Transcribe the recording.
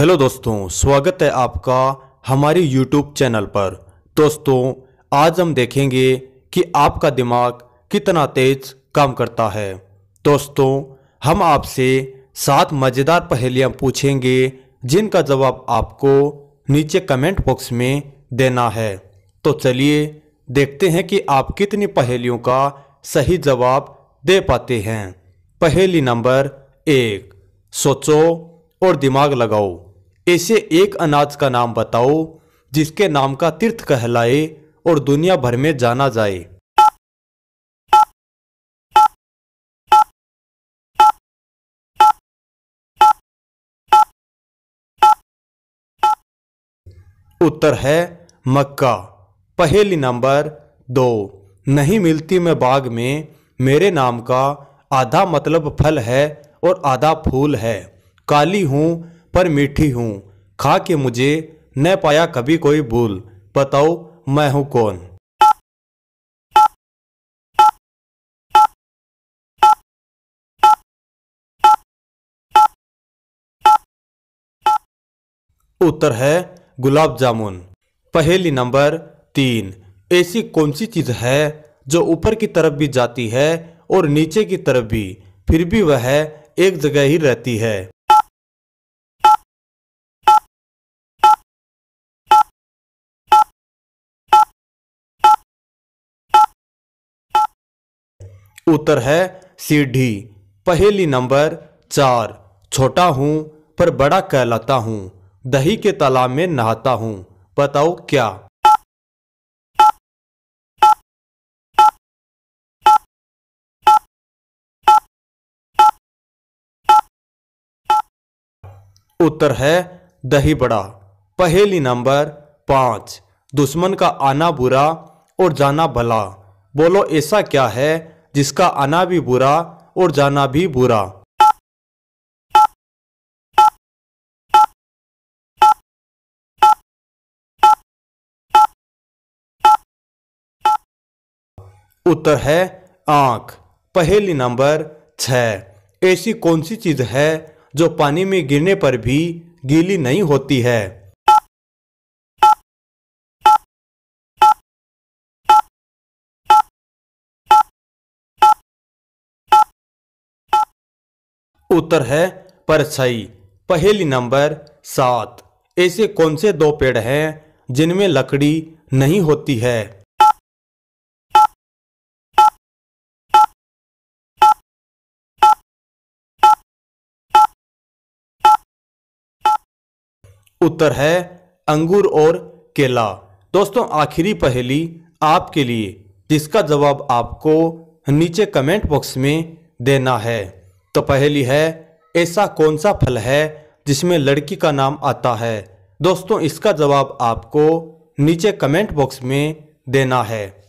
hello दोस्तों स्वागत है आपका हमारे यूट्यूब चैनल पर दोस्तों आज हम देखेंगे कि आपका दिमाग कितना तेज काम करता है दोस्तों हम आपसे सात मज़ेदार पहेलियाँ पूछेंगे जिनका जवाब आपको नीचे कमेंट बॉक्स में देना है तो चलिए देखते हैं कि आप कितनी पहेलियों का सही जवाब दे पाते हैं पहेली नंबर एक सोचो और दिमाग लगाओ ऐसे एक अनाज का नाम बताओ जिसके नाम का तीर्थ कहलाए और दुनिया भर में जाना जाए उत्तर है मक्का पहली नंबर दो नहीं मिलती मैं बाग में मेरे नाम का आधा मतलब फल है और आधा फूल है काली हूँ पर मीठी हूँ खा के मुझे न पाया कभी कोई भूल बताओ मैं हूँ कौन उत्तर है गुलाब जामुन पहेली नंबर तीन ऐसी कौन सी चीज़ है जो ऊपर की तरफ भी जाती है और नीचे की तरफ भी फिर भी वह एक जगह ही रहती है उत्तर है सीढ़ी पहेली नंबर चार छोटा हूँ पर बड़ा कहलाता हूँ दही के तालाब में नहाता हूँ बताओ क्या उत्तर है दही बड़ा पहेली नंबर पांच दुश्मन का आना बुरा और जाना भला बोलो ऐसा क्या है जिसका आना भी बुरा और जाना भी बुरा उत्तर है आंख पहली नंबर छ ऐसी कौन सी चीज़ है जो पानी में गिरने पर भी गीली नहीं होती है उत्तर है परछाई पहली नंबर सात ऐसे कौन से दो पेड़ हैं जिनमें लकड़ी नहीं होती है उत्तर है अंगूर और केला दोस्तों आखिरी पहेली आपके लिए जिसका जवाब आपको नीचे कमेंट बॉक्स में देना है तो पहली है ऐसा कौन सा फल है जिसमें लड़की का नाम आता है दोस्तों इसका जवाब आपको नीचे कमेंट बॉक्स में देना है